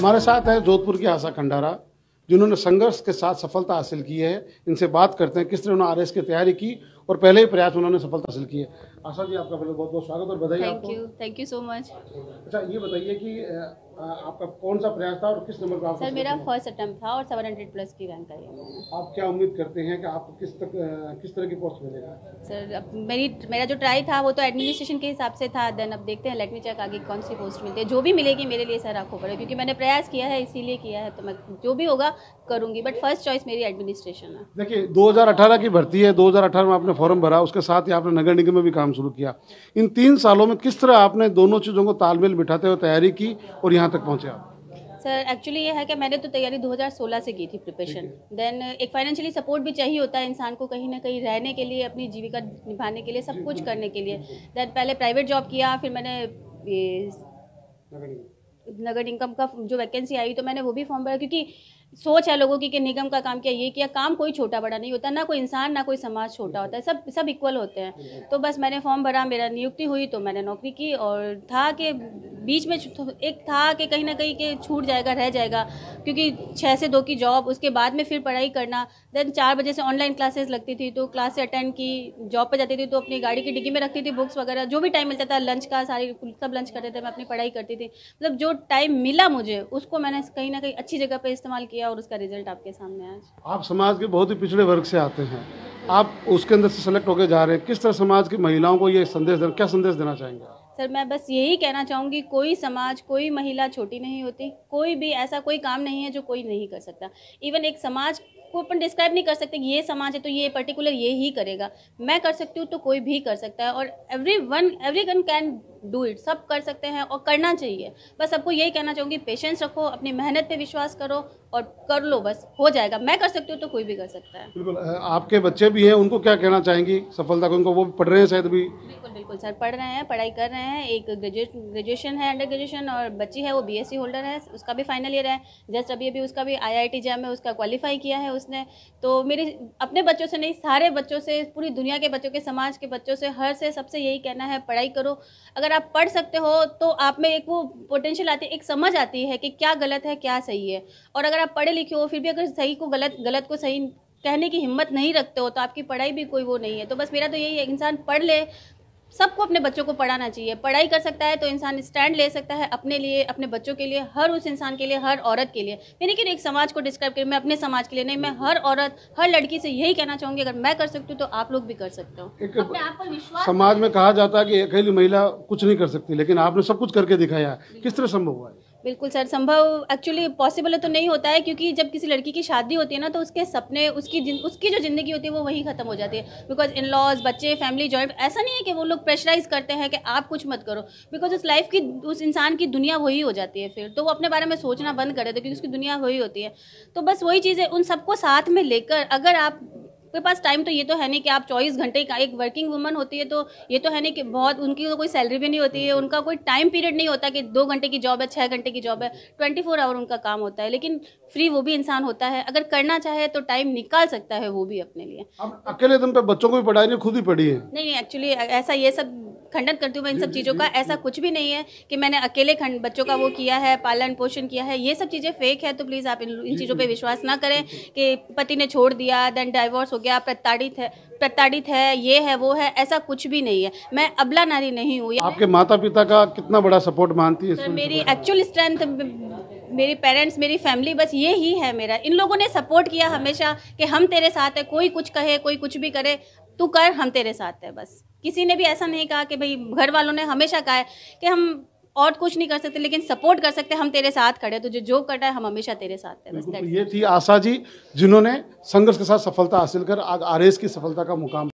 हमारे साथ है जोधपुर की आशा खंडारा जिन्होंने संघर्ष के साथ सफलता हासिल की है इनसे बात करते हैं किस तरह उन्होंने आर की तैयारी की और पहले ही प्रयास उन्होंने सफलता हासिल की है आशा जी आपका पहले बहुत बहुत स्वागत और बधाई thank you thank you so much अच्छा ये बताइए कि आपका कौन सा प्रयास था और किस नंबर पर सर मेरा फर्स्ट अटैम्प्ट था और सेवन हंड्रेड प्लस की रैंक आई आप क्या उम्मीद करते हैं कि आपको किस तक किस तरह की पोस्ट मिलेगा सर अब मेरी मेरा जो ट्राई था वो तो एडमिनिस्ट्रेशन के हिसाब से था देन अब देखते हैं लेट मी चेक आगे कौन सी पोस्ट मिलती है जो भी मिलेगी मेरे लिए सर आपको पड़ेगा क्योंकि मैंने प्रयास किया है इसीलिए किया है तो मैं जो भी होगा करूँगी बट फर्स्ट चॉइस मेरी एडमिनिस्ट्रेशन है देखिए दो की भर्ती है दो में आपने फॉर्म भरा उसके साथ ही आपने नगर निगम में भी काम काम शुरू किया इन तीन सालों में किस तरह आपने दोनों चीज़ों को तालमेल बिठाते हुए तैयारी की और यहाँ तक पहुँचे आप सर एक्चुअली ये है कि मैंने तो तैयारी 2016 से की थी प्रिपरेशन देन एक फाइनेंशियली सपोर्ट भी चाहिए होता है इंसान को कहीं ना कहीं रहने के लिए अपनी जीविका निभाने के लिए सब कुछ करने के लिए देन पहले प्राइवेट जॉब किया फिर मैंने नगर इनकम का जो वैकेंसी आई तो मैंने वो भी फॉर्म भरा क्योंकि सोच है लोगों की कि निगम का काम किया ये किया काम कोई छोटा बड़ा नहीं होता ना कोई इंसान ना कोई समाज छोटा होता है सब सब इक्वल होते हैं तो बस मैंने फॉर्म भरा मेरा नियुक्ति हुई तो मैंने नौकरी की और था कि बीच में एक था कि कहीं ना कहीं के छूट जाएगा रह जाएगा क्योंकि छः से दो की जॉब उसके बाद में फिर पढ़ाई करना देन चार बजे से ऑनलाइन क्लासेस लगती थी तो क्लास से अटेंड की जॉब पर जाती थी तो अपनी गाड़ी की डिग्गी में रखती थी बुक्स वगैरह जो भी टाइम मिलता था लंच का सारी सब लंच करते थे मैं अपनी पढ़ाई करती थी मतलब जो टाइम मिला मुझे उसको मैंने कहीं ना कहीं अच्छी जगह पर इस्तेमाल किया किया और उसका रिजल्ट आपके सामने आज आप समाज के बहुत ही पिछड़े वर्ग से आते हैं आप उसके अंदर से सेलेक्ट होकर जा रहे हैं किस तरह समाज की महिलाओं को ये संदेश देना क्या संदेश देना चाहेंगे सर मैं बस यही कहना चाहूँगी कोई समाज कोई महिला छोटी नहीं होती कोई भी ऐसा कोई काम नहीं है जो कोई नहीं कर सकता इवन एक समाज को अपन डिस्क्राइब नहीं कर सकते ये समाज है तो ये पर्टिकुलर ये ही करेगा मैं कर सकती हूँ तो कोई भी कर सकता है और everyone everyone can do it सब कर सकते हैं और करना चाहिए बस सबको यही कहना चाहूँगी पेशेंस रखो अपनी मेहनत पे विश्वास करो और कर लो बस हो जाएगा मैं कर सकती हूँ तो कोई भी कर सकता है बिल्कुल आपके बच्चे भी हैं उनको क्या कहना चाहेंगी सफलता को उनको वो पढ़ रहे हैं शायद भी बिल्कुल सर पढ़ रहे हैं पढ़ाई कर रहे हैं एक ग्रेजुएट ग्रेजुएशन है अंडर ग्रेजुएशन और बच्ची है वो बीएससी होल्डर e है उसका भी फाइनल ईयर है जस्ट अभी अभी उसका भी आईआईटी जैम में उसका क्वालिफाई किया है उसने तो मेरे अपने बच्चों से नहीं सारे बच्चों से पूरी दुनिया के बच्चों के समाज के बच्चों से हर से सबसे यही कहना है पढ़ाई करो अगर आप पढ़ सकते हो तो आप में एक वो पोटेंशियल आती है एक समझ आती है कि क्या गलत है क्या सही है और अगर आप पढ़े लिखे हो फिर भी अगर सही को गलत गलत को सही कहने की हिम्मत नहीं रखते हो तो आपकी पढ़ाई भी कोई वो नहीं है तो बस मेरा तो यही है इंसान पढ़ ले सबको अपने बच्चों को पढ़ाना चाहिए पढ़ाई कर सकता है तो इंसान स्टैंड ले सकता है अपने लिए अपने बच्चों के लिए हर उस इंसान के लिए हर औरत के लिए मैंने कि एक समाज को डिस्क्राइब कर मैं अपने समाज के लिए नहीं मैं हर औरत हर लड़की से यही कहना चाहूँगी अगर मैं कर सकती हूँ तो आप लोग भी कर सकते हो समाज में कहा जाता है कि अकेली महिला कुछ नहीं कर सकती लेकिन आपने सब कुछ करके दिखाया किस तरह संभव हुआ है बिल्कुल सर संभव एक्चुअली पॉसिबल तो नहीं होता है क्योंकि जब किसी लड़की की शादी होती है ना तो उसके सपने उसकी जिन, उसकी जो ज़िंदगी होती है वो वहीं ख़त्म हो जाती है बिकॉज इन लॉज बच्चे फैमिली जॉइंट ऐसा नहीं है कि वो लोग प्रेशराइज करते हैं कि आप कुछ मत करो बिकॉज उस लाइफ की उस इंसान की दुनिया वही हो जाती है फिर तो वो अपने बारे में सोचना बंद कर देते क्योंकि उसकी दुनिया वही होती है तो बस वही चीज़ है उन सबको साथ में लेकर अगर आप आपके पास टाइम तो ये तो है नहीं कि आप चौबीस घंटे का एक वर्किंग वुमन होती है तो ये तो है नहीं कि बहुत उनकी तो कोई सैलरी भी नहीं होती है उनका कोई टाइम पीरियड नहीं होता कि दो घंटे की जॉब है छः घंटे की जॉब है ट्वेंटी फोर आवर उनका काम होता है लेकिन फ्री वो भी इंसान होता है अगर करना चाहे तो टाइम निकाल सकता है वो भी अपने लिए अकेले दम पे बच्चों को भी पढ़ाई नहीं खुद ही पढ़ी है नहीं एक्चुअली ऐसा ये सब खंडन करती हूँ मैं इन सब चीज़ों का ऐसा कुछ भी नहीं है कि मैंने अकेले खंड बच्चों का वो किया है पालन पोषण किया है ये सब चीज़ें फेक है तो प्लीज़ आप इन इन चीज़ों पर विश्वास ना करें कि पति ने छोड़ दिया देन डाइवोर्स हो गया प्रताड़ित है प्रताड़ित है ये है वो है ऐसा कुछ भी नहीं है मैं अबला नारी नहीं हुई आपके माता पिता का कितना बड़ा सपोर्ट मानती है सर मेरी एक्चुअल स्ट्रेंथ मेरी पेरेंट्स मेरी फैमिली बस ये ही है मेरा इन लोगों ने सपोर्ट किया हमेशा कि हम तेरे साथ है कोई कुछ कहे कोई कुछ भी करे तू कर हम तेरे साथ है बस किसी ने भी ऐसा नहीं कहा कि भाई घर वालों ने हमेशा कहा है कि हम और कुछ नहीं कर सकते लेकिन सपोर्ट कर सकते हम तेरे साथ खड़े तो जो जो कटा है हम हमेशा तेरे साथ हैं बस ये थी आशा जी जिन्होंने संघर्ष के साथ सफलता हासिल कर आज आर की सफलता का मुकाम